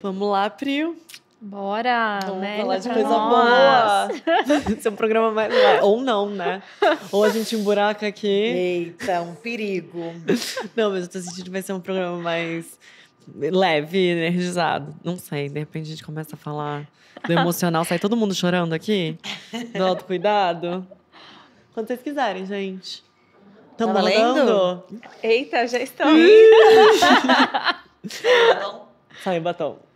Vamos lá, Prio. Bora! Vamos né? falar de coisa nós. boa! Esse é um programa mais. Ou não, né? Ou a gente emburaca aqui. Eita, um perigo! Não, mas eu tô sentindo que vai ser um programa mais leve, energizado. Não sei, de repente a gente começa a falar do emocional, sai todo mundo chorando aqui? Do autocuidado? Quando vocês quiserem, gente. Tamo tá lendo? Eita, já estão. Tá Saiu batom.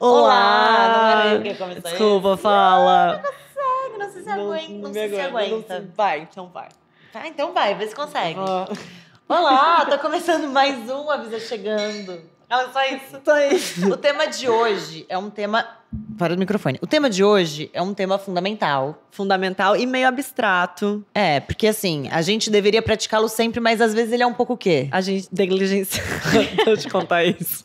Olá! Olá! Não Desculpa, fala! Ah, não, não sei se aguenta. Não, sei se aguenta. vai, então vai. Tá, então vai, vê se consegue. Ah. Olá, tô começando mais um Avisa Chegando. É só isso. Só tá isso. O tema de hoje é um tema para do microfone. O tema de hoje é um tema fundamental. Fundamental e meio abstrato. É, porque assim, a gente deveria praticá-lo sempre, mas às vezes ele é um pouco o quê? A gente negligência. Deixa eu te contar isso.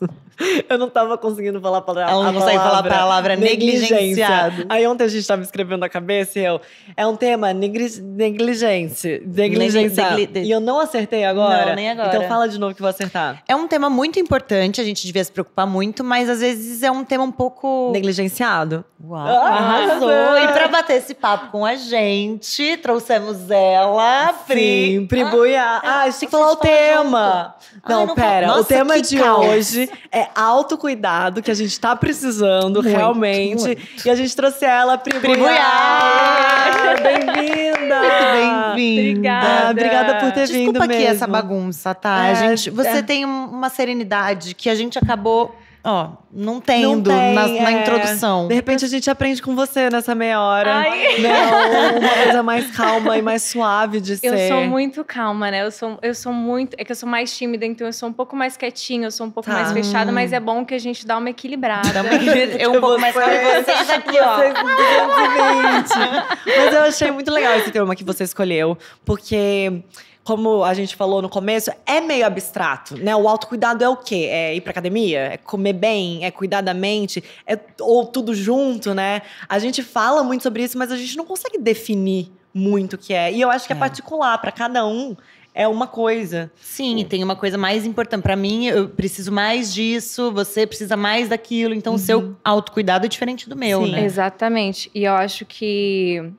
Eu não tava conseguindo falar palavra. Eu não a falar a palavra negligenciado. Aí ontem a gente tava escrevendo na cabeça e eu. É um tema negli negligente. Negligenciado. Negli e eu não acertei agora. Não, nem agora. Então fala de novo que eu vou acertar. É um tema muito importante, a gente devia se preocupar muito, mas às vezes é um tema um pouco. Negligenciado agenciado. Uau, ah, arrasou! e para bater esse papo com a gente, trouxemos ela, Pri. Sim, Pri ah, Buiá. É, ah, a gente tem que falar o tema. Junto. Não, Ai, não pera. Nossa, o tema de calma. hoje é autocuidado, que a gente tá precisando muito, realmente. Muito. E a gente trouxe ela, Pri, Pri Buiá. Bem-vinda! Muito bem-vinda. Obrigada. Ah, obrigada por ter Desculpa vindo mesmo. Desculpa aqui essa bagunça, tá? É, gente, você é. tem uma serenidade que a gente acabou Ó, não tendo não tem, na, é. na, introdução. De repente a gente aprende com você nessa meia hora. Ai. Né? Uma coisa mais calma e mais suave de ser. Eu sou muito calma, né? Eu sou, eu sou muito. É que eu sou mais tímida, então eu sou um pouco mais quietinha, eu sou um pouco tá. mais fechada, mas é bom que a gente dá uma equilibrada. Dá uma equilibrada. Eu um pouco mais calma vocês aqui, ó. Vocês mas eu achei muito legal esse tema que você escolheu, porque como a gente falou no começo, é meio abstrato, né? O autocuidado é o quê? É ir pra academia? É comer bem? É cuidar da mente? É, ou tudo junto, né? A gente fala muito sobre isso, mas a gente não consegue definir muito o que é. E eu acho que é, é. particular para cada um é uma coisa. Sim, tem uma coisa mais importante. Para mim, eu preciso mais disso, você precisa mais daquilo. Então, o uhum. seu autocuidado é diferente do meu, Sim. né? Exatamente. E eu acho que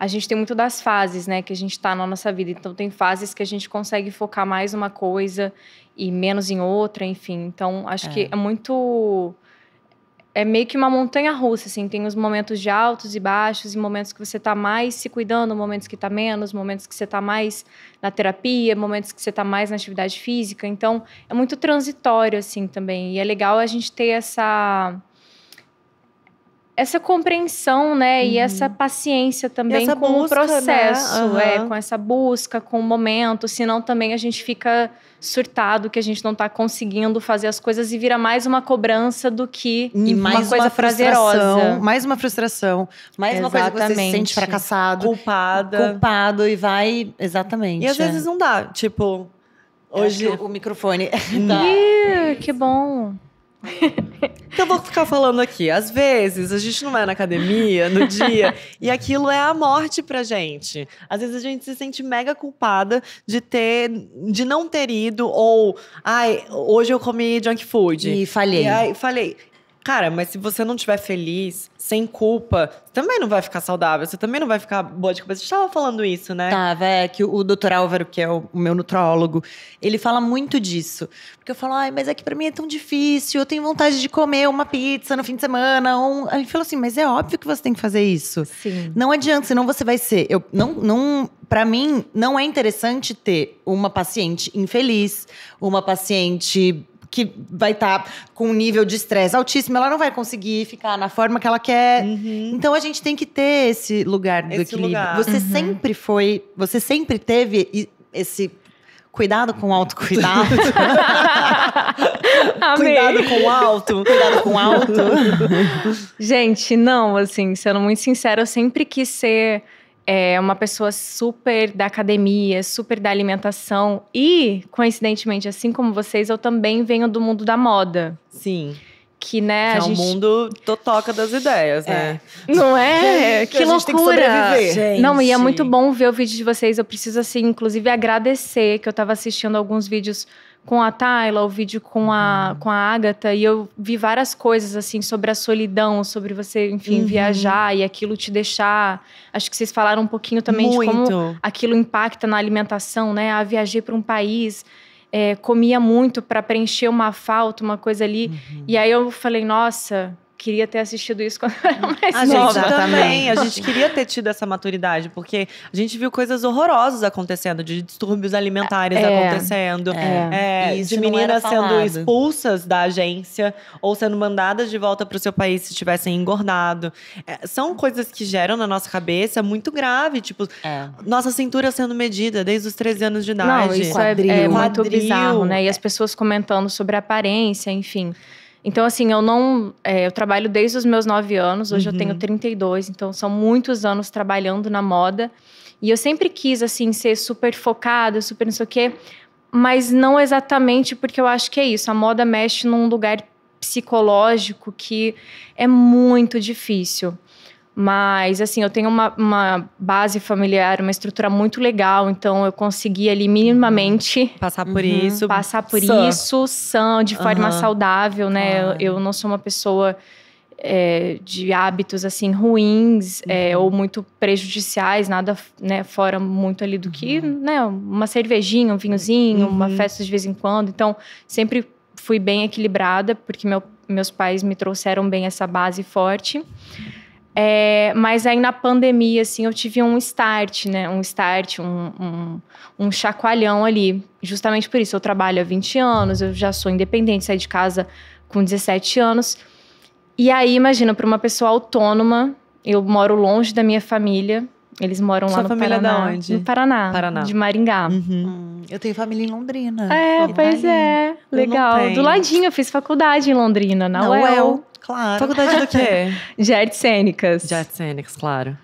a gente tem muito das fases, né, que a gente está na nossa vida. Então tem fases que a gente consegue focar mais uma coisa e menos em outra, enfim. Então acho é. que é muito é meio que uma montanha russa, assim, tem os momentos de altos e baixos, e momentos que você está mais se cuidando, momentos que está menos, momentos que você está mais na terapia, momentos que você está mais na atividade física. Então, é muito transitório assim também. E é legal a gente ter essa essa compreensão, né, uhum. e essa paciência também essa com busca, o né? processo, né? uhum. é, com essa busca, com o momento, senão também a gente fica surtado que a gente não está conseguindo fazer as coisas e vira mais uma cobrança do que e uhum. uma mais coisa uma prazerosa. Mais uma frustração, mais exatamente. uma coisa que você se sente fracassado, culpada, culpado e vai exatamente. E às é. vezes não dá, tipo hoje é. o microfone. Hum. Ih, que bom. Então, eu vou ficar falando aqui. Às vezes a gente não vai na academia no dia e aquilo é a morte pra gente. Às vezes a gente se sente mega culpada de ter, de não ter ido ou, ai, hoje eu comi junk food e falhei. E, ai, falei. Cara, mas se você não estiver feliz, sem culpa, também não vai ficar saudável, você também não vai ficar boa de cabeça. Você estava falando isso, né? Tava, tá, é que o, doutor Álvaro, que é o, o meu nutrólogo, ele fala muito disso. Porque eu falo, ai, mas é que pra mim é tão difícil, eu tenho vontade de comer uma pizza no fim de semana. Um... Ele falou assim, mas é óbvio que você tem que fazer isso. Sim. Não adianta, senão você vai ser. Eu, não, não, pra mim, não é interessante ter uma paciente infeliz, uma paciente que vai estar tá com um nível de estresse altíssimo, ela não vai conseguir ficar na forma que ela quer. Uhum. Então a gente tem que ter esse lugar do esse equilíbrio. Lugar. Você uhum. sempre foi, você sempre teve esse Cuidado com o autocuidado. cuidado com o alto. Cuidado com o alto. Gente, não, assim, sendo muito sincera, eu sempre quis ser é uma pessoa super da academia, super da alimentação. E, coincidentemente, assim como vocês, eu também venho do mundo da moda. Sim que né que a é gente... um mundo totoca das ideias, né? é. né? Não é? que, loucura! Gente. Não, e é muito bom ver o vídeo de vocês. Eu preciso assim, inclusive agradecer que eu estava assistindo alguns vídeos com a Tayla, o vídeo com a, hum. com a Agatha, e eu vi várias coisas, assim, sobre a solidão, sobre você, enfim, uhum. viajar e aquilo te deixar. Acho que vocês falaram um pouquinho também Muito. de como aquilo impacta na alimentação, né? a ah, viajar para um país, é, comia muito para preencher uma falta, uma coisa ali. Uhum. E aí eu falei, nossa, queria ter assistido isso quando eu era uhum. mais a nova. Gente também, a gente queria ter tido essa maturidade, porque a gente viu coisas horrorosas acontecendo, de distúrbios alimentares é, acontecendo, é, é, de meninas sendo expulsas da agência ou sendo mandadas de volta para o seu país se tivessem engordado. É, são coisas que geram na nossa cabeça muito grave, tipo, é. nossa cintura sendo medida desde os 13 anos de idade. Não, isso é, quadril, é, muito bizarro, né? E as pessoas comentando sobre aparência, enfim. Então, assim, eu não. É, eu trabalho desde os meus 9 anos, hoje uhum. eu tenho 32, então são muitos anos trabalhando na moda. E eu sempre quis, assim, ser super focada, super não sei o quê, mas não exatamente porque eu acho que é isso. A moda mexe num lugar psicológico que é muito difícil. Mas, assim, eu tenho uma, uma, base familiar, uma estrutura muito legal, então eu consegui ali minimamente. Uhum. Passar por uhum, isso. Passar por sã. isso, sã, de forma uhum. saudável, né? Eu, eu, não sou uma pessoa é, de hábitos, assim, ruins é, uhum. é, ou muito prejudiciais, nada, né, fora muito ali do que, uhum. né, uma cervejinha, um vinhozinho, uma uhum. festa de vez em quando. Então, sempre fui bem equilibrada, porque meu, meus pais me trouxeram bem essa base forte. É, mas aí na pandemia, assim, eu tive um start, né? Um start, um, um, um, chacoalhão ali. Justamente por isso, eu trabalho há 20 anos, eu já sou independente, saí de casa com 17 anos. E aí, imagina, para uma pessoa autônoma, eu moro longe da minha família. Eles moram Sua lá no é Paraná. Sua família Da onde? No Paraná, Paraná. de Maringá. Uhum. Hum, eu tenho família em Londrina. É, pois é. Legal. Do ladinho, eu fiz faculdade em Londrina, na, UEL. Claro. Faculdade do quê? de artes cênicas. De artes cênicas, claro.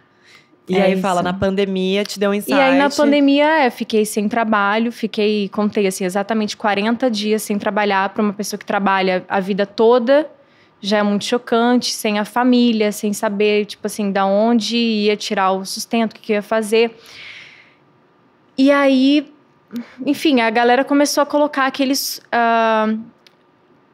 E é aí isso. fala, na pandemia te deu um insight. E aí na pandemia, é, fiquei sem trabalho, fiquei, contei assim, exatamente 40 dias sem trabalhar para uma pessoa que trabalha a vida toda, já é muito chocante, sem a família, sem saber, tipo assim, da onde ia tirar o sustento, o que, que ia fazer. E aí, enfim, a galera começou a colocar aqueles uh,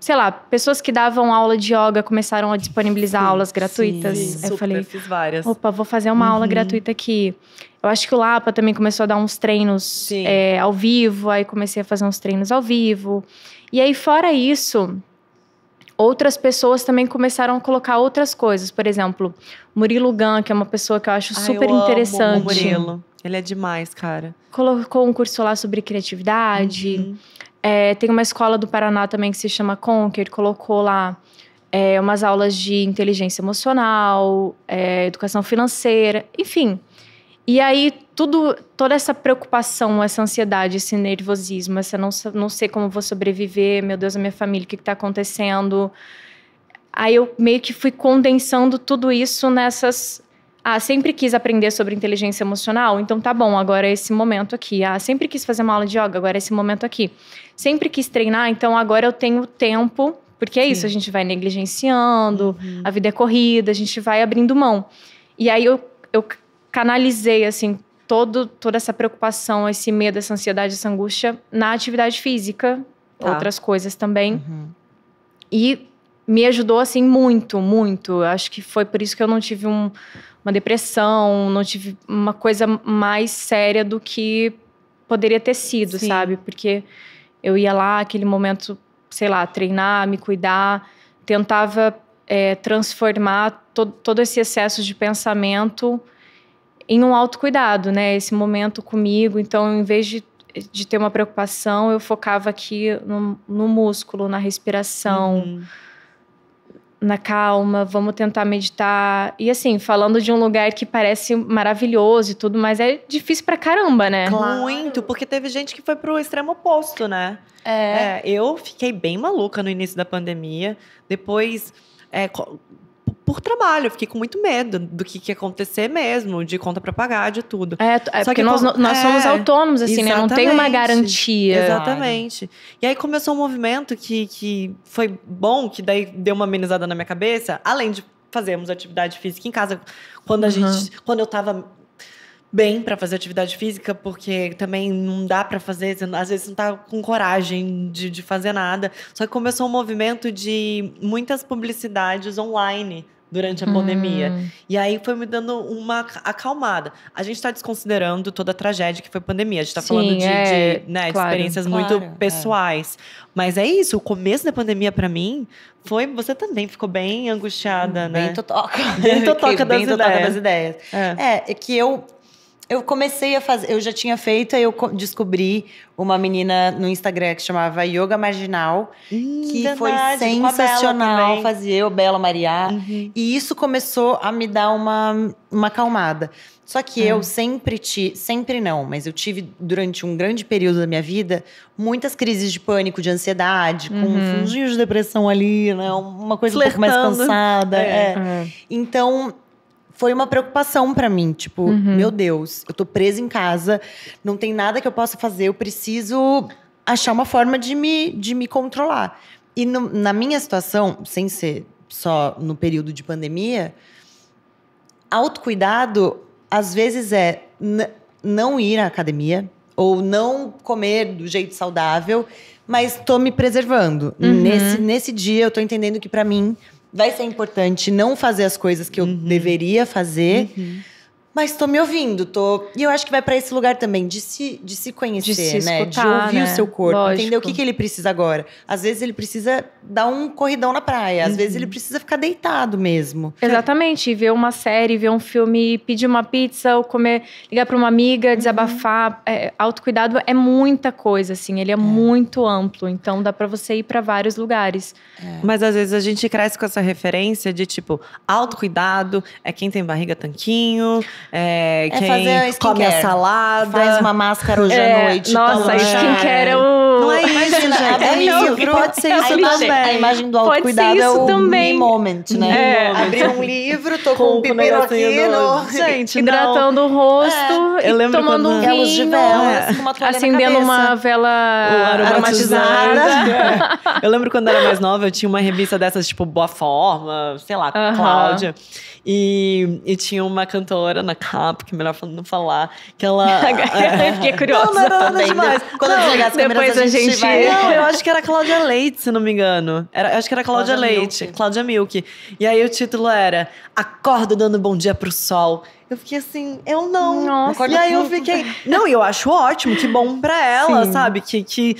sei lá, pessoas que davam aula de yoga começaram a disponibilizar sim, aulas gratuitas. Sim, eu super, falei, fiz várias. Opa, vou fazer uma uhum. aula gratuita aqui. Eu acho que o Lapa também começou a dar uns treinos é, ao vivo, aí comecei a fazer uns treinos ao vivo. E aí, fora isso, outras pessoas também começaram a colocar outras coisas. Por exemplo, Murilo Gan, que é uma pessoa que eu acho super eu interessante. Amo o Murilo. Ele é demais, cara. Colocou um curso lá sobre criatividade. Uhum. É, tem uma escola do Paraná também que se chama Conquer, colocou lá é, umas aulas de inteligência emocional, é, educação financeira, enfim. E aí, tudo, toda essa preocupação, essa ansiedade, esse nervosismo, essa não, não sei como vou sobreviver, meu Deus, a minha família, o que está acontecendo? Aí eu meio que fui condensando tudo isso nessas ah, sempre quis aprender sobre inteligência emocional, então tá bom, agora é esse momento aqui. Ah, sempre quis fazer uma aula de yoga, agora é esse momento aqui. Sempre quis treinar, então agora eu tenho tempo, porque é Sim. isso, a gente vai negligenciando, uhum. a vida é corrida, a gente vai abrindo mão. E aí eu, eu canalizei, assim, todo, toda essa preocupação, esse medo, essa ansiedade, essa angústia na atividade física, tá. outras coisas também. Uhum. E me ajudou, assim, muito, muito. Acho que foi por isso que eu não tive um uma depressão, não tive uma coisa mais séria do que poderia ter sido, Sim. sabe? Porque eu ia lá, aquele momento, sei lá, treinar, me cuidar, tentava é, transformar to todo esse excesso de pensamento em um autocuidado, né? Esse momento comigo. Então, em vez de, de ter uma preocupação, eu focava aqui no, no músculo, na respiração. Uhum na calma, vamos tentar meditar. E assim, falando de um lugar que parece maravilhoso e tudo, mas é difícil pra caramba, né? Claro. Muito, porque teve gente que foi pro extremo oposto, né? É. é eu fiquei bem maluca no início da pandemia. Depois. É, por trabalho. fiquei com muito medo do que, que ia acontecer mesmo, de conta para pagar, de tudo. É, é Só que nós, nós é, somos autônomos, assim, né? Não tem uma garantia. Exatamente. Claro. E aí começou um movimento que, que foi bom, que daí deu uma amenizada na minha cabeça, além de fazermos atividade física em casa. Quando a uhum. gente. Quando eu tava bem para fazer atividade física, porque também não dá para fazer, às vezes não tá com coragem de, de fazer nada. Só que começou um movimento de muitas publicidades online durante a hum. pandemia. E aí foi me dando uma acalmada. A gente está desconsiderando toda a tragédia que foi a pandemia. A gente está falando de, é, de né, claro, experiências claro, muito é. pessoais. É. Mas é isso, o começo da pandemia para mim foi. Você também ficou bem angustiada, bem né? Totoca. Bem totoca. Bem das totoca das ideias. É. é. é, que eu eu comecei a fazer, eu já tinha feito, aí eu descobri uma menina no Instagram que chamava Yoga Marginal, hum, que verdade, foi sensacional, fazia eu, Bela Maria, uhum. e isso começou a me dar uma, uma acalmada. Só que hum. eu ah. sempre tive, sempre não, mas eu tive durante um grande período da minha vida muitas crises de pânico, de ansiedade, uhum. com fundinho de depressão ali, né? Uma coisa Flertando. um pouco mais cansada. É. É. Uhum. Então foi uma preocupação para mim. Tipo, uhum. meu Deus, eu tô presa em casa, não tem nada que eu possa fazer, eu preciso achar uma forma de me, de me controlar. E no, na minha situação, sem ser só no período de pandemia, autocuidado às vezes é não ir à academia ou não comer do jeito saudável, mas tô me preservando. Uhum. Nesse, nesse dia eu tô entendendo que para mim vai ser importante não fazer as coisas que eu uhum. deveria fazer. Uhum. Mas tô me ouvindo, tô. E eu acho que vai para esse lugar também, de se, de se conhecer, de se escutar, né? De ouvir né? o seu corpo, Lógico. entender o que, que ele precisa agora. Às vezes ele precisa dar um corridão na praia, às uhum. vezes ele uhum. precisa ficar deitado mesmo. Exatamente, e ver uma série, ver um filme, pedir uma pizza, ou comer, ligar para uma amiga, uhum. desabafar. Uhum. É, autocuidado é muita coisa, assim, ele é, é. muito amplo, então dá para você ir para vários lugares. É. Mas às vezes a gente cresce com essa referência de tipo, autocuidado é quem tem barriga tanquinho é, é quem come a salada. Faz uma máscara hoje é, à noite. Nossa, skincare é o... Não é isso, gente. é livro. Pode ser isso também. a imagem do autocuidado é o também. me moment, né? É. Abrir um livro, tô com, com um aqui. No... Gente, hidratando não. o rosto é. eu lembro tomando quando... um vinho. de vela, é. assim, uma Acendendo uma vela aromatizada. aromatizada. eu lembro quando era mais nova, eu tinha uma revista dessas, tipo, Boa Forma, sei lá, uh -huh. Cláudia. E, e tinha uma cantora na capa, que é melhor não falar, que ela. eu fiquei curiosa. Não, não, não, também. Né? demais. Quando não, eu as depois a gente. Vai... Não, eu acho que era Cláudia Leite, se não me engano. Era, eu acho que era Cláudia, Cláudia Leite, Milk. Cláudia Milk. E aí o título era Acordo dando bom dia pro sol. Eu fiquei assim, eu não. Nossa. E aí eu fiquei. Não, eu acho ótimo, que bom pra ela, Sim. sabe? Que. que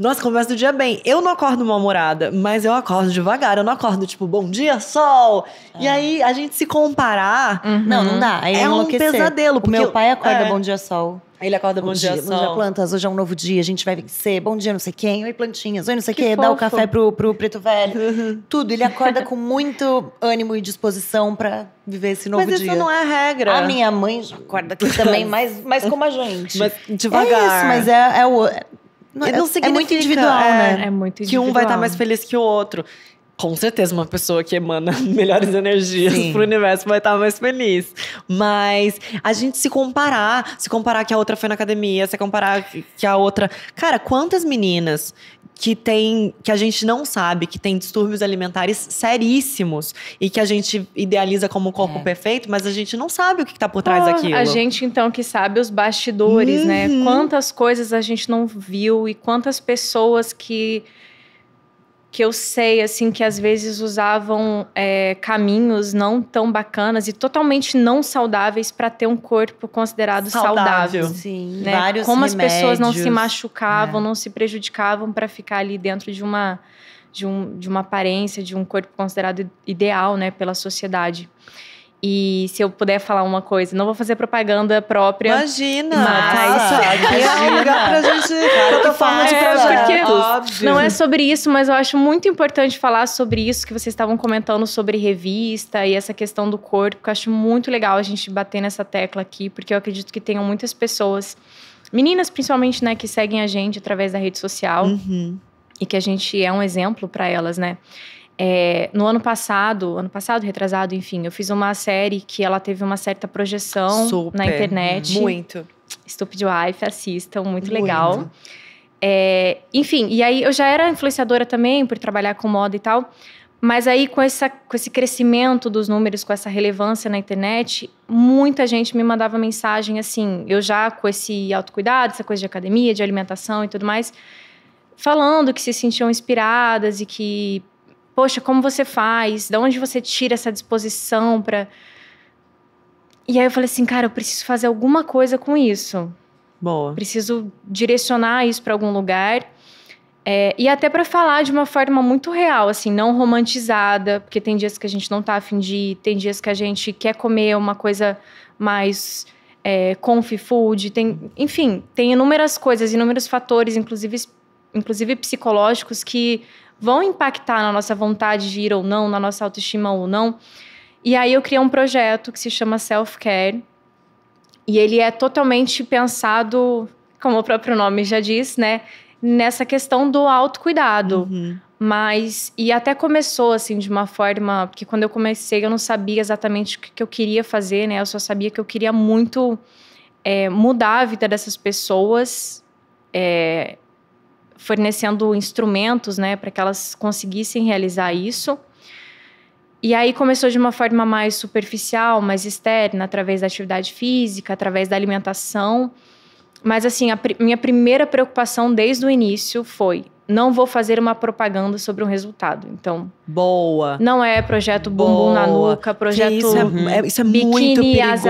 nossa, começa do dia bem. Eu não acordo mal-humorada, mas eu acordo devagar. Eu não acordo, tipo, bom dia, sol. E ah. aí, a gente se comparar... Uhum. Não, não dá. Aí é um pesadelo. Porque o meu pai acorda é. bom dia, sol. Ele acorda, bom, bom dia, dia, sol. Bom dia, plantas. Hoje é um novo dia, a gente vai vencer. Bom dia, não sei quem. Oi, plantinhas. Oi, não sei o quê. Dá o café pro, pro preto velho. Uhum. Tudo. Ele acorda com muito ânimo e disposição para viver esse novo dia. Mas isso dia. não é a regra. A minha mãe acorda aqui também, mas, mas como a gente. Mas devagar. É isso, mas é, é o... Não, é, é, não é muito individual, é, né? É muito individual. Que um vai estar tá mais feliz que o outro. Com certeza, uma pessoa que emana melhores energias Sim. pro universo vai estar tá mais feliz. Mas a gente se comparar, se comparar que a outra foi na academia, se comparar que a outra. Cara, quantas meninas que tem que a gente não sabe que tem distúrbios alimentares seríssimos e que a gente idealiza como o corpo é. perfeito, mas a gente não sabe o que está por trás ah, daquilo. A gente então que sabe os bastidores, né? uhum. né? Quantas coisas a gente não viu e quantas pessoas que que eu sei, assim, que às vezes usavam é, caminhos não tão bacanas e totalmente não saudáveis para ter um corpo considerado saudável. saudável Sim, né? vários Como remédios, as pessoas não se machucavam, né? não se prejudicavam para ficar ali dentro de uma, de, um, de uma aparência, de um corpo considerado ideal, né, pela sociedade. E se eu puder falar uma coisa, não vou fazer propaganda própria. Imagina! Mas... Tá, é Diga pra gente toda forma de é, óbvio. Não é sobre isso, mas eu acho muito importante falar sobre isso que vocês estavam comentando sobre revista e essa questão do corpo, que eu acho muito legal a gente bater nessa tecla aqui, porque eu acredito que tenham muitas pessoas, meninas principalmente, né, que seguem a gente através da rede social. Uhum. E que a gente é um exemplo para elas, né? É, no ano passado, ano passado, retrasado, enfim, eu fiz uma série que ela teve uma certa projeção Super, na internet. Muito. Stupid Wife, assistam, muito, muito. legal. É, enfim, e aí eu já era influenciadora também, por trabalhar com moda e tal. Mas aí, com, essa, com esse crescimento dos números, com essa relevância na internet, muita gente me mandava mensagem assim. Eu já com esse autocuidado, essa coisa de academia, de alimentação e tudo mais, falando que se sentiam inspiradas e que poxa, como você faz? De onde você tira essa disposição para E aí eu falei assim, cara, eu preciso fazer alguma coisa com isso. Boa. Preciso direcionar isso para algum lugar. É, e até para falar de uma forma muito real, assim, não romantizada, porque tem dias que a gente não tá afim de ir, tem dias que a gente quer comer uma coisa mais é, comfy food, tem, enfim, tem inúmeras coisas, inúmeros fatores, inclusive, inclusive psicológicos, que vão impactar na nossa vontade de ir ou não, na nossa autoestima ou não. E aí eu criei um projeto que se chama Self Care. E ele é totalmente pensado, como o próprio nome já diz, né, nessa questão do autocuidado. Uhum. Mas e até começou assim de uma forma, porque quando eu comecei eu não sabia exatamente o que eu queria fazer, né? Eu só sabia que eu queria muito é, mudar a vida dessas pessoas, é, fornecendo instrumentos né, para que elas conseguissem realizar isso. E aí começou de uma forma mais superficial, mais externa, através da atividade física, através da alimentação. Mas assim, a pr minha primeira preocupação desde o início foi não vou fazer uma propaganda sobre um resultado. Então. Boa. Não é projeto bumbum Boa. na nuca, projeto. isso é, uhum. é, isso é muito perigoso.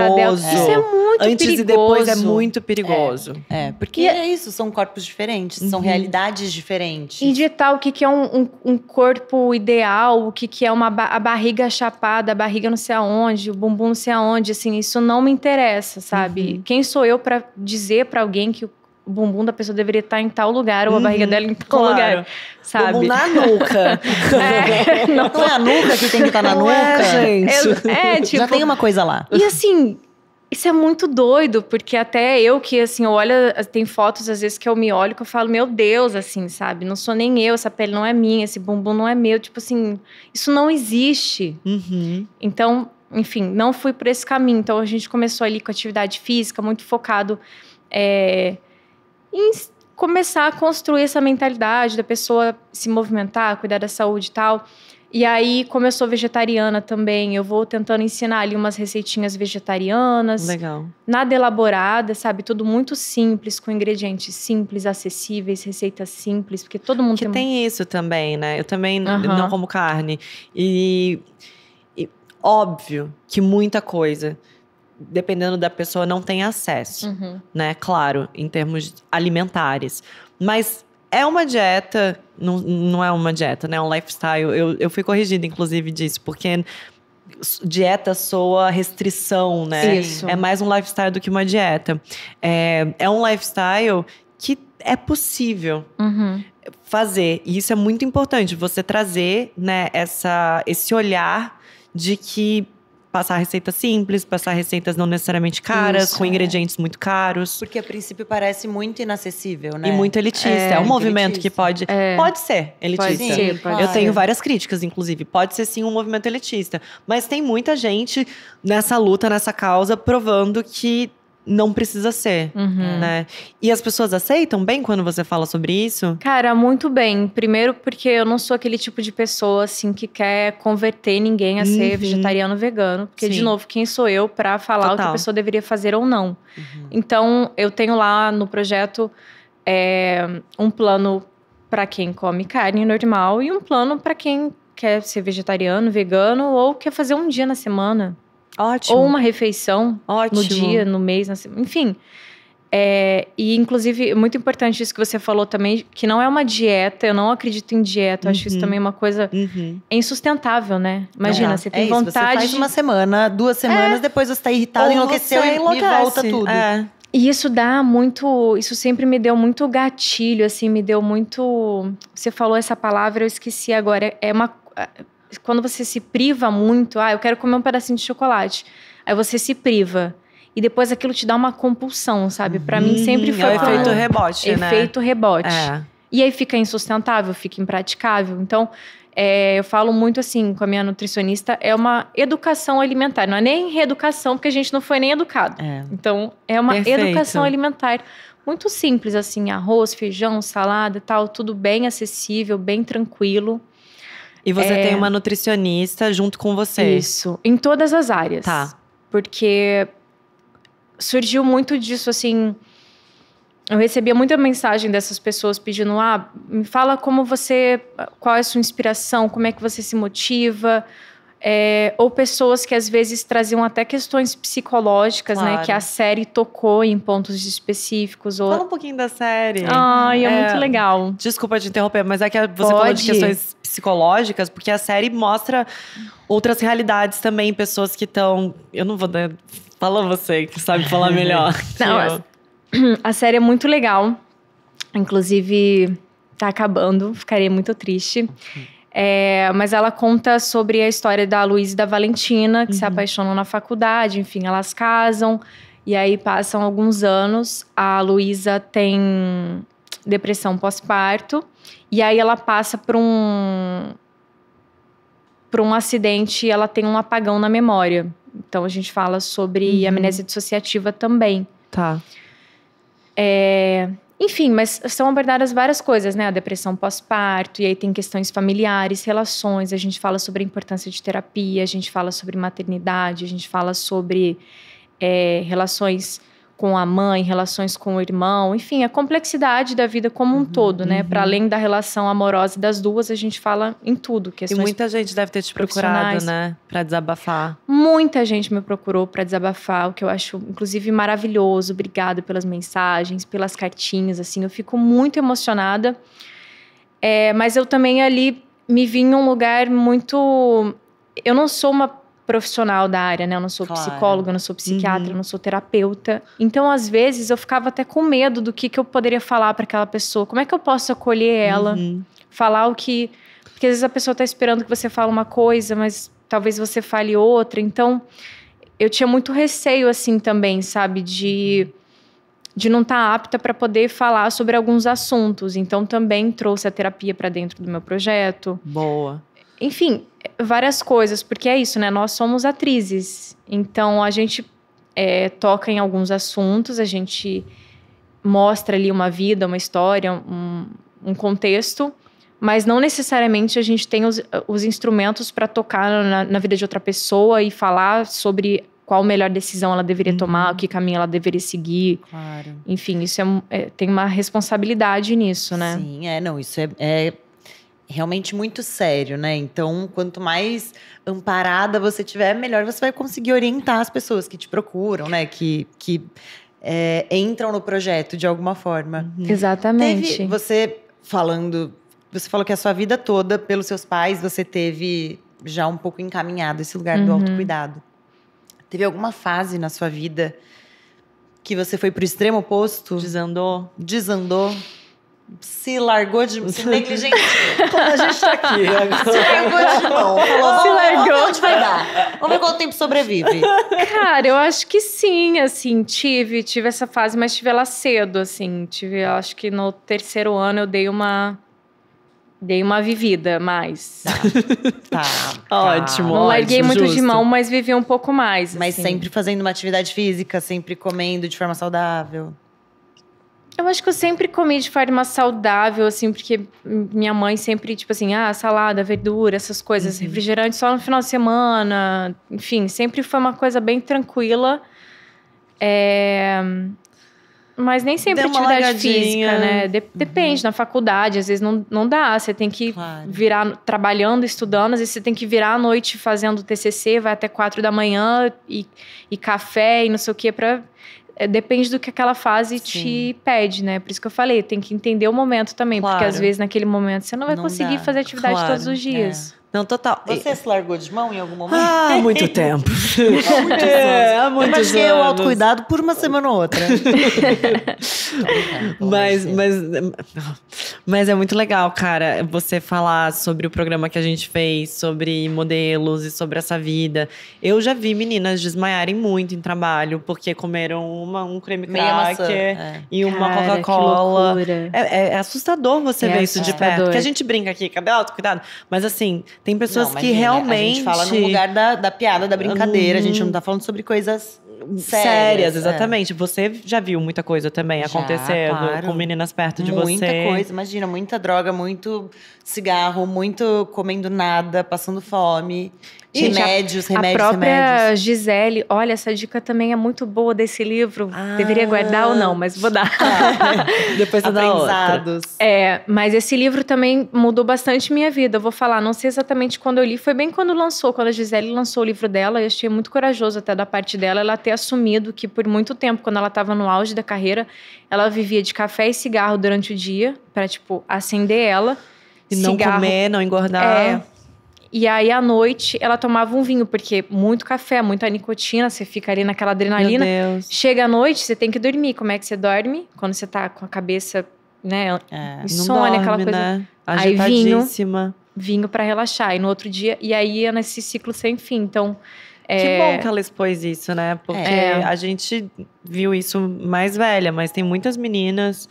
Isso é muito Antes e depois é muito perigoso. É, é porque e é, é isso, são corpos diferentes, uhum. são realidades diferentes. E ditar o que, que é um, um, um, corpo ideal, o que, que é uma a barriga chapada, a barriga não sei aonde, o bumbum não sei aonde, assim, isso não me interessa, sabe? Uhum. Quem sou eu para dizer para alguém que o o bumbum da pessoa deveria estar em tal lugar ou a barriga uhum, dela em tal claro. lugar, sabe? Bumbum na nuca. é, não. não. é a nuca que tem que estar na não é, nuca? É, gente. É, é, tipo, Já tem uma coisa lá. E assim, isso é muito doido, porque até eu que, assim, olha, tem fotos às vezes que eu me olho que eu falo, meu Deus, assim, sabe? Não sou nem eu, essa pele não é minha, esse bumbum não é meu. Tipo assim, isso não existe. Uhum. Então, enfim, não fui por esse caminho. Então, a gente começou ali com atividade física, muito focado... É, em começar a construir essa mentalidade da pessoa se movimentar, cuidar da saúde e tal. E aí, como eu sou vegetariana também, eu vou tentando ensinar ali umas receitinhas vegetarianas. Legal. Nada elaborada, sabe? Tudo muito simples, com ingredientes simples, acessíveis, receitas simples, porque todo mundo que tem. tem isso também, né? Eu também uhum. não como carne. E, e óbvio que muita coisa dependendo da pessoa, não tem acesso, uhum. né? Claro, em termos alimentares. Mas é uma dieta, não, não é uma dieta, né? É um lifestyle. Eu, eu fui corrigida, inclusive, disso, porque dieta soa restrição, né? Isso. É mais um lifestyle do que uma dieta. É, é um lifestyle que é possível uhum. fazer. E isso é muito importante, você trazer né, essa, esse olhar de que passar receitas simples, passar receitas não necessariamente caras, Isso, com é. ingredientes muito caros. Porque a princípio parece muito inacessível, né? E muito elitista. É, é um movimento elitista. que pode. É. Pode ser elitista. Pode ser, pode Eu tenho várias críticas, inclusive. Pode ser sim um movimento elitista. Mas tem muita gente nessa luta, nessa causa, provando que não precisa ser, uhum. né? E as pessoas aceitam bem quando você fala sobre isso? Cara, muito bem. Primeiro porque eu não sou aquele tipo de pessoa assim que quer converter ninguém a ser uhum. vegetariano vegano, porque Sim. de novo, quem sou eu para falar Total. o que a pessoa deveria fazer ou não? Uhum. Então, eu tenho lá no projeto é, um plano para quem come carne normal e um plano para quem quer ser vegetariano, vegano ou quer fazer um dia na semana. Ótimo. Ou uma refeição Ótimo. no dia, no mês, enfim. É, e, inclusive, é muito importante isso que você falou também, que não é uma dieta, eu não acredito em dieta, uhum. acho isso uhum. também uma coisa uhum. insustentável, né? É. Imagina, é, você tem é vontade. você faz de... uma semana, duas é. semanas, depois você está irritado, enlouqueceu e, e volta tudo. E isso dá muito. Isso sempre me deu muito gatilho, assim, me deu muito. Você falou essa palavra, eu esqueci agora. É uma quando você se priva muito, ah, eu quero comer um pedacinho de chocolate. Aí você se priva. E depois aquilo te dá uma compulsão, sabe? Para mim uhum. sempre foi. É o efeito rebote, efeito né? Efeito rebote. É. E aí fica insustentável, fica impraticável. Então, é, eu falo muito assim com a minha nutricionista, é uma educação alimentar, não é nem reeducação, porque a gente não foi nem educado. É. Então, é uma Perfeito. educação alimentar muito simples, assim, arroz, feijão, salada e tal, tudo bem acessível, bem tranquilo. E você é... tem uma nutricionista junto com você. Isso, em todas as áreas. Tá. Porque surgiu muito disso, assim. Eu recebia muita mensagem dessas pessoas pedindo: ah, me fala como você. Qual é a sua inspiração, como é que você se motiva é, ou pessoas que às vezes traziam até questões psicológicas, claro. né? Que a série tocou em pontos específicos. Ou... Fala um pouquinho da série. Ai, é, é muito legal. Desculpa te interromper, mas é que você Pode. falou de questões psicológicas, porque a série mostra outras realidades também, pessoas que estão. Eu não vou dar. Fala você que sabe falar melhor. não, a série é muito legal. Inclusive, tá acabando, ficaria muito triste. Uhum. É, mas ela conta sobre a história da Luísa e da Valentina, que uhum. se apaixonam na faculdade, enfim, elas casam. E aí passam alguns anos, a Luísa tem depressão pós-parto, e aí ela passa por um por um acidente, ela tem um apagão na memória. Então a gente fala sobre uhum. amnésia dissociativa também. Tá. É, enfim, mas são abordadas várias coisas, né? A depressão pós-parto, e aí tem questões familiares, relações, a gente fala sobre a importância de terapia, a gente fala sobre maternidade, a gente fala sobre é, relações com a mãe, relações com o irmão, enfim, a complexidade da vida como um uhum, todo, né? Uhum. Para além da relação amorosa das duas, a gente fala em tudo. E muita gente deve ter te procurado, né? Para desabafar. Muita gente me procurou para desabafar, o que eu acho, inclusive, maravilhoso. Obrigada pelas mensagens, pelas cartinhas, assim. Eu fico muito emocionada. É, mas eu também ali me vi em um lugar muito. Eu não sou uma profissional da área, né? Eu não sou claro. psicóloga, eu não sou psiquiatra, uhum. eu não sou terapeuta. Então, às vezes, eu ficava até com medo do que, que eu poderia falar para aquela pessoa. Como é que eu posso acolher ela? Uhum. Falar o que. Porque às vezes a pessoa está esperando que você fale uma coisa, mas talvez você fale outra. Então, eu tinha muito receio, assim, também, sabe? De uhum. de não estar tá apta para poder falar sobre alguns assuntos. Então também trouxe a terapia para dentro do meu projeto. Boa. Enfim, várias coisas, porque é isso, né? Nós somos atrizes, então a gente é, toca em alguns assuntos, a gente mostra ali uma vida, uma história, um, um contexto, mas não necessariamente a gente tem os, os instrumentos para tocar na, na, vida de outra pessoa e falar sobre qual melhor decisão ela deveria uhum. tomar, que caminho ela deveria seguir. Claro. Enfim, isso é, é tem uma responsabilidade nisso, né? Sim, é, não, isso é, é realmente muito sério, né? Então, quanto mais amparada você tiver, melhor você vai conseguir orientar as pessoas que te procuram, né? Que, que é, entram no projeto de alguma forma. Uhum. Exatamente. Teve, você falando, você falou que a sua vida toda, pelos seus pais, você teve já um pouco encaminhado esse lugar uhum. do autocuidado. Teve alguma fase na sua vida que você foi pro extremo oposto? Desandou. Desandou se largou de se negligenciou. a gente tá aqui né? agora. Se largou de mão. Falou, se largou. Onde vai dar? Vamos ver quanto tempo sobrevive. Cara, eu acho que sim, assim, tive, tive essa fase, mas tive ela cedo, assim, tive, acho que no terceiro ano eu dei uma dei uma vivida mais. Tá. Tá, tá ótimo. Não larguei ótimo, muito justo. de mão, mas vivi um pouco mais. Mas assim. sempre fazendo uma atividade física, sempre comendo de forma saudável. Eu acho que eu sempre comi de forma saudável, assim, porque minha mãe sempre, tipo assim, ah, salada, verdura, essas coisas, uhum. refrigerante só no final de semana, enfim, sempre foi uma coisa bem tranquila. É... Mas nem sempre atividade largadinha. física, né? De uhum. depende, uhum. na faculdade, às vezes não, não dá. Você tem que claro. virar trabalhando, estudando, às vezes você tem que virar à noite fazendo TCC, vai até quatro da manhã e, e café e não sei o quê, pra é, depende do que aquela fase Sim. te pede, né? Por isso que eu falei, tem que entender o momento também, claro. porque às vezes naquele momento você não vai não conseguir dá. fazer atividade claro. todos os dias. É. Não, total. Você e... se largou de mão em algum momento? Ah, há muito tempo. há muitos é, eu achei é o autocuidado por uma semana ou outra. mas, mas, mas é muito legal, cara, você falar sobre o programa que a gente fez, sobre modelos e sobre essa vida. Eu já vi meninas desmaiarem muito em trabalho porque comeram uma, um creme cracker é. e uma Coca-Cola. É, é, assustador você é ver isso de perto. Porque a gente brinca aqui, cadê o é autocuidado? Mas assim tem pessoas não, que realmente. A gente fala no lugar da, da piada, da brincadeira. A gente hum. não tá falando sobre coisas sérias. sérias é. exatamente. É. Você já viu muita coisa também já, acontecendo claro. com meninas perto de muita você? Muita coisa, imagina. Muita droga, muito cigarro, muito comendo nada, passando fome. E remédios, a, remédios, a própria remédios. Gisele, olha, essa dica também é muito boa desse livro. Ah, Deveria guardar ou não, mas vou dar. É, depois eu dou outra. É, mas esse livro também mudou bastante minha vida. Eu vou falar, não sei exatamente quando eu li, foi bem quando lançou, quando a Gisele lançou o livro dela, eu achei muito corajoso até da parte dela ela ter assumido que por muito tempo, quando ela estava no auge da carreira, ela vivia de café e cigarro durante o dia, para tipo acender ela. E não comer, não engordar. É, e aí, à noite, ela tomava um vinho, porque muito café, muita nicotina, você fica ali naquela adrenalina. Chega à noite, você tem que dormir. Como é que você dorme? Quando você tá com a cabeça, né? É, insônia, dorme, aquela coisa. Né? Aí vinho. Vinho para relaxar. E no outro dia, e aí ia é nesse ciclo sem fim. Então. É que bom que ela expôs isso, né? Porque é. a gente viu isso mais velha, mas tem muitas meninas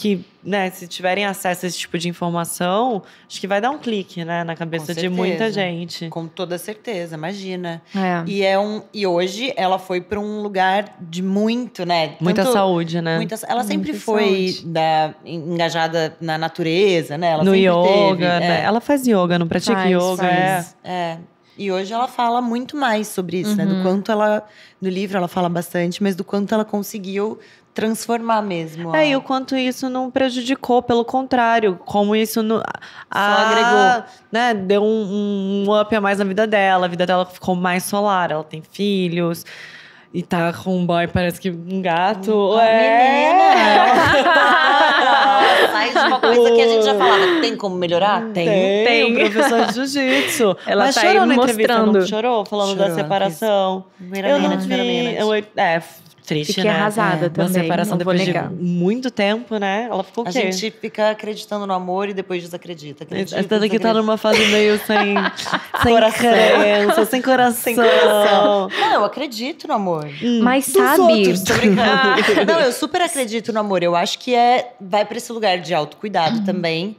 que, né, se tiverem acesso a esse tipo de informação, acho que vai dar um clique, né, na cabeça de muita gente. Com toda certeza, imagina. É. E é um e hoje ela foi para um lugar de muito, né? Muita tanto, saúde, né? Muita, ela sempre muita foi da, engajada na natureza, né? Ela no yoga, teve, né? É. Ela faz yoga, não pratica faz, yoga, faz. é. é. E hoje ela fala muito mais sobre isso, uhum. né? Do uhum. quanto ela. No livro ela fala bastante, mas do quanto ela conseguiu transformar mesmo. É, e o quanto isso não prejudicou, pelo contrário, como isso não, a, só agregou, né, deu um, um up a mais na vida dela, a vida dela ficou mais solar, ela tem filhos e tá com um boy, parece que um gato. Uma é. menina! Sai de uma coisa que a gente já falava. Tem como melhorar? Hum, tem. Tem, tem. professor de jiu-jitsu. Ela Mas tá chorou aí na mostrando. Não chorou, falando chorou, da separação. Primeira eu não vi. Eu, é, triste, Fiquei né? arrasada é, também. Uma separação depois negar. de muito tempo, né? Ela ficou o quê? A gente fica acreditando no amor e depois desacredita. Acredita, Tanto que tá numa fase meio sem, sem coração. crença, sem coração. Sem coração. Não, eu acredito no amor. Hum, Mas sabe... Outros, tô brincando. Não, eu super acredito no amor. Eu acho que é vai para esse lugar de autocuidado uhum. também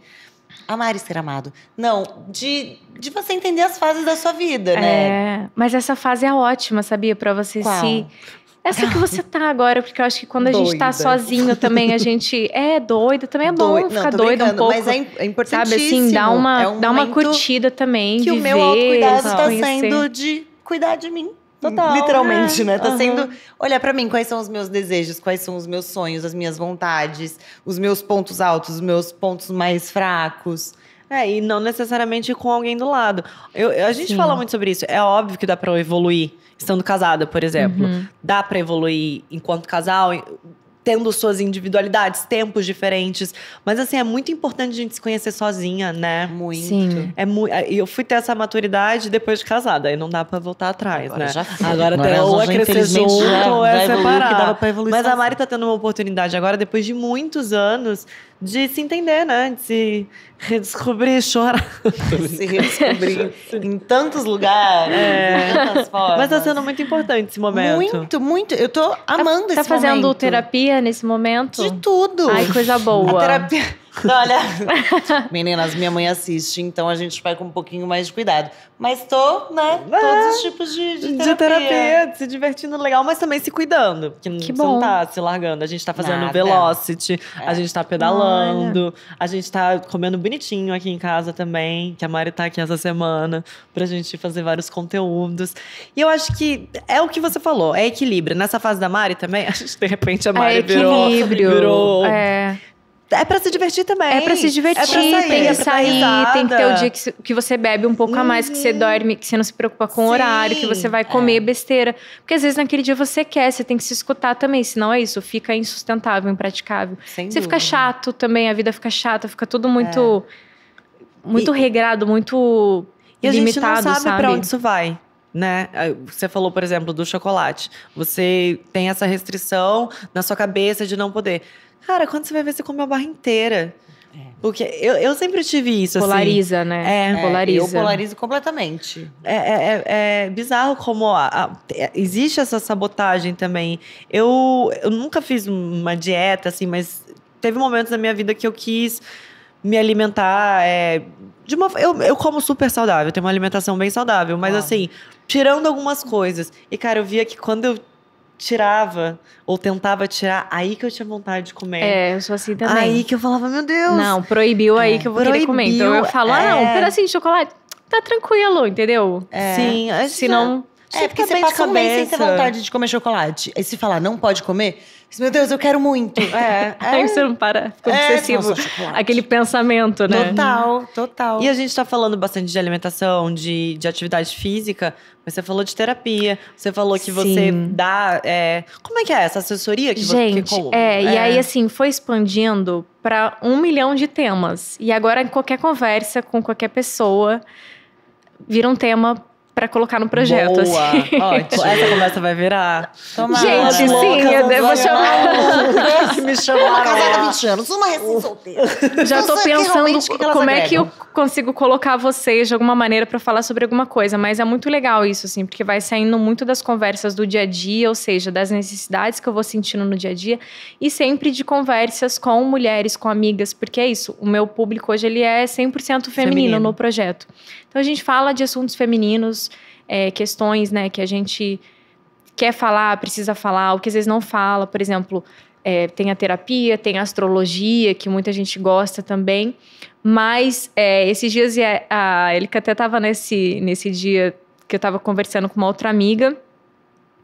amar e ser amado. Não, de, de você entender as fases da sua vida, né? É, mas essa fase é ótima, sabia? Para você Qual? se essa é que você tá agora, porque eu acho que quando a doida. gente tá sozinho também, a gente é doida também é bom doida. ficar doida um pouco. Mas é importantíssimo. É sabe, assim, dá uma, é um dá uma curtida também, que viver, o meu autocuidado tá conhecer. sendo de cuidar de mim. Total. Literalmente, né? né? Tá uhum. sendo olhar para mim quais são os meus desejos, quais são os meus sonhos, as minhas vontades, os meus pontos altos, os meus pontos mais fracos. É, e não necessariamente com alguém do lado. Eu, a gente Sim. fala muito sobre isso. É óbvio que dá pra evoluir estando casada, por exemplo. Uhum. Dá pra evoluir enquanto casal, tendo suas individualidades, tempos diferentes. Mas assim, é muito importante a gente se conhecer sozinha, né? Muito. Sim. É mu é, eu fui ter essa maturidade depois de casada, aí não dá para voltar atrás, Agora né? Já foi. Agora, Agora ou é crescer junto ou é separar. Mas a Mari tá tendo uma oportunidade agora, depois de muitos anos, de se entender, né? De se redescobrir, chorar. se redescobrir em tantos lugares, é. em tantas tá formas. Mas está sendo muito importante esse momento. Muito, muito. Eu tô tá amando tá, esse momento. Tá fazendo terapia nesse momento? De tudo. Ai, coisa boa. A terapia... Olha, meninas, minha mãe assiste, então a gente vai com um pouquinho mais de cuidado. Mas tô, né? É, todos os tipos de, de terapia. De terapia, se divertindo legal, mas também se cuidando. Porque que bom. não tá se largando. A gente tá fazendo Nada. velocity, é. a gente tá pedalando, Olha. a gente tá comendo bonitinho aqui em casa também, que a Mari tá aqui essa semana, pra gente fazer vários conteúdos. E eu acho que é o que você falou, é equilíbrio. Nessa fase da Mari também, a gente de repente a é Mari é virou, virou. É é pra se divertir também. É pra se divertir, é pra sair, tem que sair, tem que ter o dia que, que você bebe um pouco uhum. a mais, que você uhum. dorme, que você não se preocupa com Sim. o horário, que você vai comer é. besteira. Porque às vezes naquele dia você quer, você tem que se escutar também, senão é isso, fica insustentável, impraticável. Sem você dúvida. fica chato também, a vida fica chata, fica tudo muito. É. Muito e, regrado, muito. E a gente não sabe, sabe? pra onde isso vai né? Ah, você falou, por exemplo, do chocolate. Você tem essa restrição na sua cabeça de não poder. Cara, quando você vai ver, você come a barra inteira. É. Porque eu, eu sempre tive isso. Assim. Polariza, assim. né? É. é, polariza. Eu polarizo completamente. É é, é, é bizarro como a, a, existe essa sabotagem também. Eu, eu nunca fiz uma dieta, assim, mas teve momentos na minha vida que eu quis me alimentar de uma eu, eu como super saudável, tenho uma alimentação bem saudável, mas ah. assim, tirando algumas coisas. E cara, eu via que quando eu tirava ou tentava tirar, aí que eu tinha vontade de comer. É, eu sou assim também. Aí que eu falava, meu Deus. Não, proibiu é, aí que eu vou proibiu, querer comer. Então eu falo, é... ah, não, um é. pedacinho de chocolate. Tá tranquilo, entendeu? É, Sim, senão é, é, porque você passa um mês sem ter vontade de comer chocolate. Aí se falar, não pode comer, você, meu Deus, eu quero muito. É, é. Aí você não para, fica é, obsessivo. Aquele pensamento, né? Total, total. E a gente tá falando bastante de alimentação, de, de atividade física, mas você falou de terapia, você falou que Sim. você dá... É, como é que é essa assessoria que gente, você... Gente, é, é, e é. aí assim, foi expandindo para um milhão de temas. E agora, em qualquer conversa com qualquer pessoa, vira um tema para colocar no projeto. Boa, assim. ótimo. Essa conversa vai virar. Toma Gente, louca, sim, eu devo chamar. me chamaram. Uma casada há 20 anos, uma recém-solteira. Já tô pensando que que como é que eu consigo colocar vocês de alguma maneira para falar sobre alguma coisa, mas é muito legal isso, assim, porque vai saindo muito das conversas do dia a dia, ou seja, das necessidades que eu vou sentindo no dia a dia, e sempre de conversas com mulheres, com amigas, porque é isso, o meu público hoje ele é 100% feminino, feminino. no projeto. Então a gente fala de assuntos femininos, é, questões né, que a gente quer falar, precisa falar, ou que às vezes não fala, por exemplo, é, tem a terapia, tem a astrologia, que muita gente gosta também. Mas é, esses dias a, a até estava nesse, nesse dia que eu estava conversando com uma outra amiga.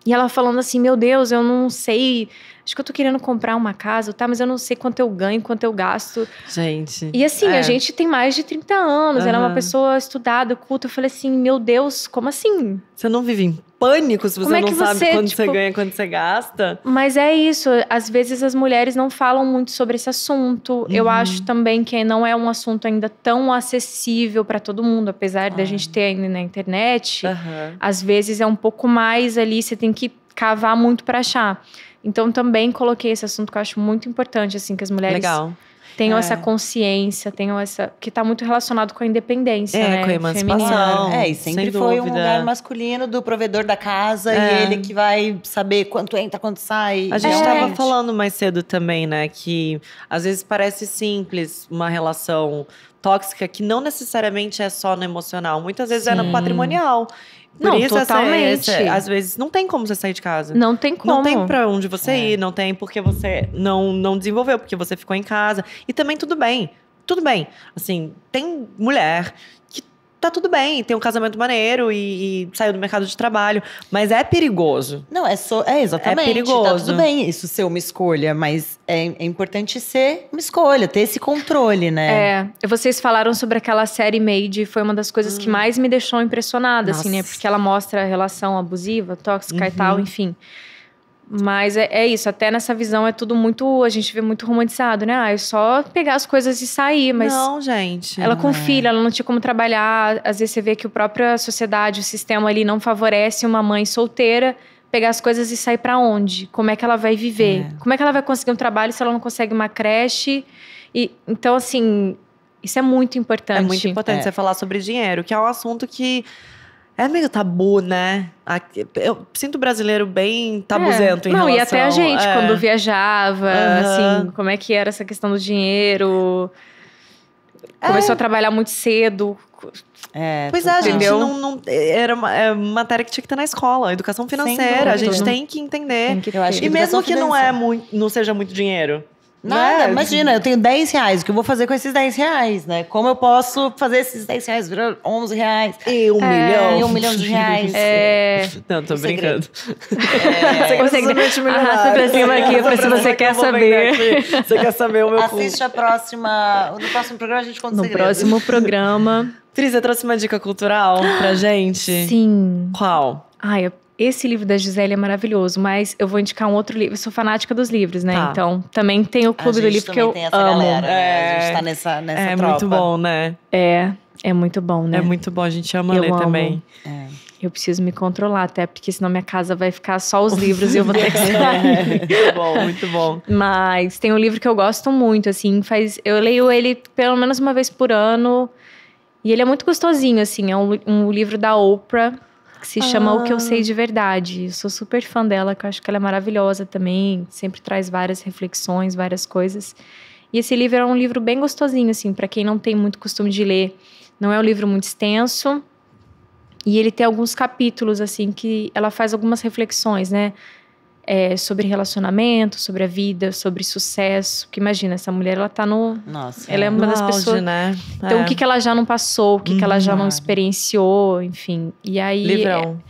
E ela falando assim: Meu Deus, eu não sei acho que eu tô querendo comprar uma casa, tá? Mas eu não sei quanto eu ganho, quanto eu gasto. Gente. E assim, é. a gente tem mais de 30 anos, uhum. ela é uma pessoa estudada, culta. Eu falei assim, meu Deus, como assim? Você não vive em pânico se você é não sabe quanto quando tipo, você ganha, quando você gasta. Mas é isso. Às vezes as mulheres não falam muito sobre esse assunto. Uhum. Eu acho também que não é um assunto ainda tão acessível para todo mundo, apesar uhum. da ah. gente ter ainda na internet. Uhum. Às vezes é um pouco mais ali, você tem que cavar muito para achar. Então também coloquei esse assunto que eu acho muito importante, assim, que as mulheres Legal. tenham é. essa consciência, tenham essa. que está muito relacionado com a independência. É, né? com a emancipação. Feminina. É, e sempre foi dúvida. um lugar masculino do provedor da casa é. e ele que vai saber quanto entra, quanto sai. A gente estava falando mais cedo também, né? Que às vezes parece simples uma relação tóxica que não necessariamente é só no emocional, muitas vezes Sim. é no patrimonial. Por não, isso, é totalmente. Essa, essa, às vezes não tem como você sair de casa. Não tem como. Não tem pra onde você é. ir, não tem porque você não, não desenvolveu, porque você ficou em casa. E também tudo bem. Tudo bem. Assim, tem mulher que tá tudo bem, tem um casamento maneiro e, e saiu do mercado de trabalho. Mas é perigoso. Não, é só. É exatamente. É perigoso. Tá tudo bem isso ser uma escolha, mas é, é importante ser uma escolha, ter esse controle, né? É. Vocês falaram sobre aquela série Made, foi uma das coisas hum. que mais me deixou impressionada, Nossa. assim, né? Porque ela mostra a relação abusiva, tóxica uhum. e tal, uhum. enfim. Mas é, é, isso, até nessa visão é tudo muito. A gente vê muito romantizado, né? Ah, é só pegar as coisas e sair, mas. Não, gente. Ela não com é. filho, ela não tinha como trabalhar. Às vezes você vê que a própria sociedade, o sistema ali não favorece uma mãe solteira pegar as coisas e sair para onde? Como é que ela vai viver? É. Como é que ela vai conseguir um trabalho se ela não consegue uma creche? E, então, assim, isso é muito importante. É muito importante é. você falar sobre dinheiro, que é um assunto que é meio tabu, né? Eu sinto o brasileiro bem tabuzento é. em Não, relação... Não, e até a gente, é. quando viajava, uhum. assim, como é que era essa questão do dinheiro... É. Começou é. a trabalhar muito cedo. É, pois é, a gente não, não, Era uma é, matéria que tinha que estar na escola, educação financeira. Dúvida, a gente tem que entender. Tem que e mesmo que financeira. não, é muito, não seja muito dinheiro. Nada, né? imagina, eu tenho 10 reais, o que eu vou fazer com esses 10 reais, né? Como eu posso fazer esses 10 reais virar 11 reais? E um é, milhão. E um milhão de reais. É... Não, tô brincando. Arrasta pra cima aqui, pra se você quer saber. Você quer saber o meu Assiste a próxima... No próximo programa a gente conta No segredo. próximo programa... Tris, você trouxe uma dica cultural pra gente? Sim. Qual? Ai, eu esse livro da Gisele é maravilhoso, mas eu vou indicar um outro livro. Eu sou fanática dos livros, né? Tá. Então, também tem o Clube do Livro que eu amo. Galera, né? é, A gente tá nessa, nessa é tropa. É muito bom, né? É, é muito bom, né? É muito bom, a gente ama eu ler amo. também. É. Eu preciso me controlar, até porque senão minha casa vai ficar só os livros e eu vou ter que sair. muito bom, muito bom. Mas tem um livro que eu gosto muito, assim, faz. Eu leio ele pelo menos uma vez por ano. E ele é muito gostosinho, assim. É um, um livro da Oprah que se chama ah. O Que Eu Sei ah. de Verdade. Eu sou super fã dela, que eu acho que ela é maravilhosa também, sempre traz várias reflexões, várias coisas. E esse livro é um livro bem gostosinho, assim, para quem não tem muito costume de ler. Não é um livro muito extenso. E ele tem alguns capítulos, assim, que ela faz algumas reflexões, né? é, sobre relacionamento, sobre a vida, sobre sucesso. Que imagina, essa mulher, ela tá no. Nossa, ela é uma das auge, pessoas. Né? Então, é. o que, que ela já não passou, o que, que ela já não uhum. experienciou, enfim. E aí. Livrão.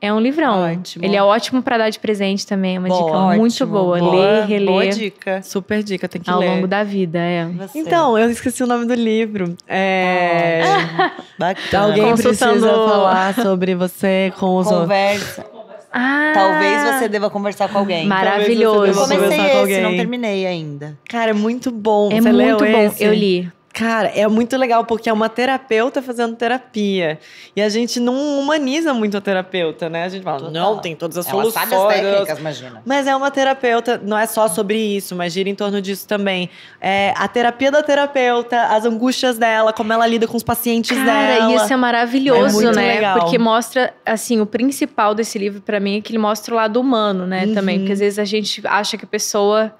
É, é um livrão. Ótimo. Ele é ótimo para dar de presente também. É uma boa, dica ótimo, muito boa. boa. Ler, reler. Boa dica. Super dica, tem que ao ler. Ao longo da vida, é. Você. Então, eu esqueci o nome do livro. É. Tá Bacana. Alguém Consultando... precisa falar sobre você com os outros. Conversa. Ah, Talvez você deva conversar com alguém. Maravilhoso. Eu comecei com esse, não terminei ainda. Cara, é muito bom. É você muito bom. Esse? Eu li. Cara, é muito legal porque é uma terapeuta fazendo terapia. E a gente não humaniza muito a terapeuta, né? A gente fala, não, tá, tem todas as ela soluções. Sabe as técnicas, imagina. Mas é uma terapeuta, não é só sobre isso, mas gira em torno disso também. É a terapia da terapeuta, as angústias dela, como ela lida com os pacientes Cara, dela. Cara, isso é maravilhoso, é né? Legal. Porque mostra, assim, o principal desse livro para mim é que ele mostra o lado humano, né? Uhum. Também, porque às uhum. vezes a gente acha que a pessoa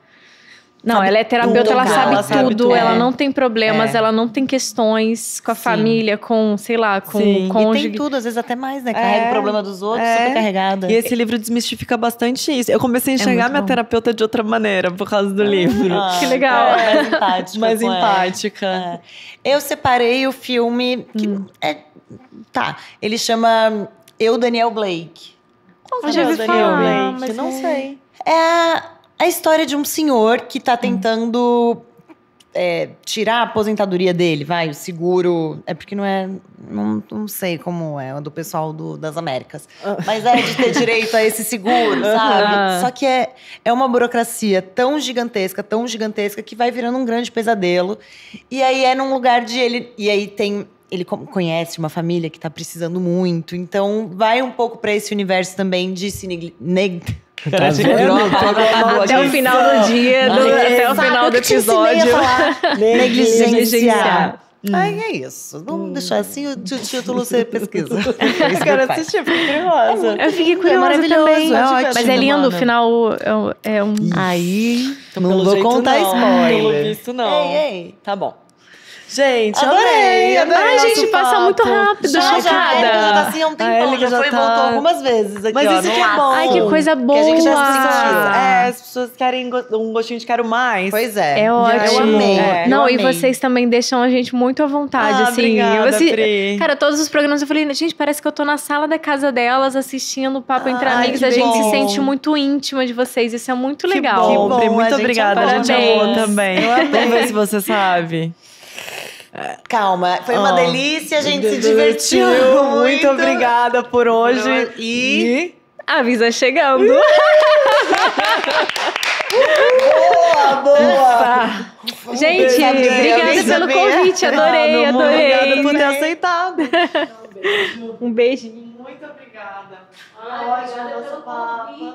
não, ela é terapeuta, ela sabe, ela sabe tudo, ela é. não tem problemas, é. ela não tem questões com a Sim. família, com, sei lá, com Sim. o cônjuge. E tem tudo, às vezes até mais, né? Carrega é. o problema dos outros, é. sobrecarregada. E esse livro desmistifica bastante isso. Eu comecei a é enxergar minha bom. terapeuta de outra maneira por causa do ah, livro. Ah, que legal. É, mais empática. mais empática. Eu separei o filme que hum. é tá, ele chama Eu Daniel Blake. Qual que é o Daniel falar, Blake? Não sei. É a história de um senhor que está hum. tentando é, tirar a aposentadoria dele, vai, o seguro. É porque não é. Não, não sei como é, do pessoal do, das Américas. Ah. Mas é de ter direito a esse seguro, sabe? Uhum. Só que é, é uma burocracia tão gigantesca, tão gigantesca, que vai virando um grande pesadelo. E aí é num lugar de ele. E aí tem. Ele conhece uma família que está precisando muito. Então vai um pouco para esse universo também de se neg Tá Cara, virou virou até o final do dia, do, até o final do episódio. Negligenciar. Negligenciar. Hum. Aí é isso. Vamos hum. deixar assim o título você pesquisa. Eu quero assistir, eu fiquei é curiosa. Eu fiquei curiosa. É maravilhoso. Também. É ótimo, Mas é lindo, o final é um. É Aí. Então, não vou contar não. spoiler. Pelo visto, não. Ei, ei. Tá bom. Gente, adorei, amei, adorei. Ai, gente, papo. passa muito rápido, já, chocada. Já, a já tá assim há um ah, tempão, já, já, foi tá... e voltou algumas vezes aqui, Mas ó, isso que é bom. Ai, que coisa boa. Que a gente já sentiu. É, as pessoas querem um gostinho de quero mais. Pois é. É ótimo. Eu amei. É, Não, eu amei. e vocês também deixam a gente muito à vontade, ah, assim. Obrigada, você, Pri. Cara, todos os programas eu falei, gente, parece que eu tô na sala da casa delas assistindo o Papo ah, Entre Amigos. A gente bom. se sente muito íntima de vocês, isso é muito legal. Que bom, que bom. Pri, muito obrigada. A gente amou também. Eu amei. Vamos ver se você sabe. Calma, foi uma oh, delícia, a gente se divertiu. muito. muito. obrigada por hoje. E. e... Avisa chegando! boa, boa! Tá. Gente, obrigada pelo convite, adorei, adorei. Obrigada por ter aceitado. Um beijinho. Muito obrigada. Ai, Ótimo nosso papo.